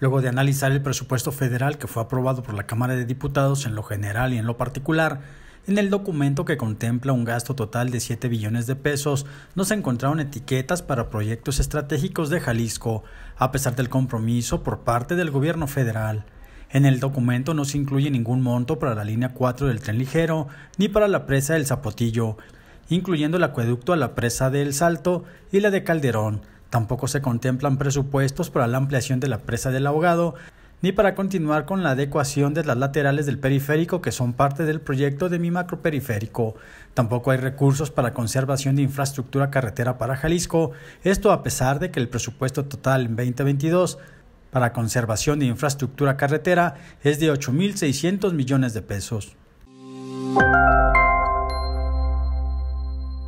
Luego de analizar el presupuesto federal que fue aprobado por la Cámara de Diputados en lo general y en lo particular, en el documento que contempla un gasto total de 7 billones de pesos, no se encontraron etiquetas para proyectos estratégicos de Jalisco, a pesar del compromiso por parte del gobierno federal. En el documento no se incluye ningún monto para la línea 4 del tren ligero ni para la presa del Zapotillo, incluyendo el acueducto a la presa del Salto y la de Calderón, Tampoco se contemplan presupuestos para la ampliación de la presa del ahogado, ni para continuar con la adecuación de las laterales del periférico que son parte del proyecto de mi macroperiférico. Tampoco hay recursos para conservación de infraestructura carretera para Jalisco, esto a pesar de que el presupuesto total en 2022 para conservación de infraestructura carretera es de 8.600 millones de pesos.